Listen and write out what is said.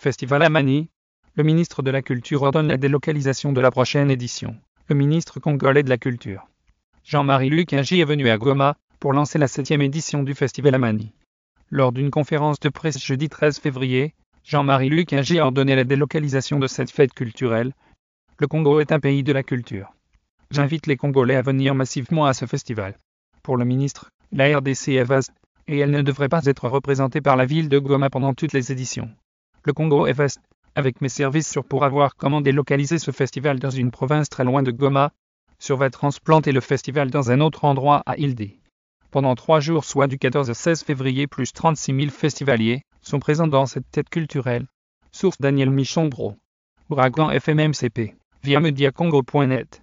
Festival Amani, le ministre de la Culture ordonne la délocalisation de la prochaine édition. Le ministre congolais de la Culture. Jean-Marie Luc J. est venu à Goma pour lancer la septième édition du Festival Amani. Lors d'une conférence de presse jeudi 13 février, Jean-Marie J. a ordonné la délocalisation de cette fête culturelle. Le Congo est un pays de la culture. J'invite les Congolais à venir massivement à ce festival. Pour le ministre, la RDC est vaste, et elle ne devrait pas être représentée par la ville de Goma pendant toutes les éditions le Congo vaste, avec mes services sur pour avoir comment délocaliser ce festival dans une province très loin de Goma, sur va transplanter le festival dans un autre endroit à Ildé. Pendant trois jours, soit du 14 au 16 février, plus 36 000 festivaliers sont présents dans cette tête culturelle. Source Daniel Michon Gros. FMMCP. Via mediacongo.net.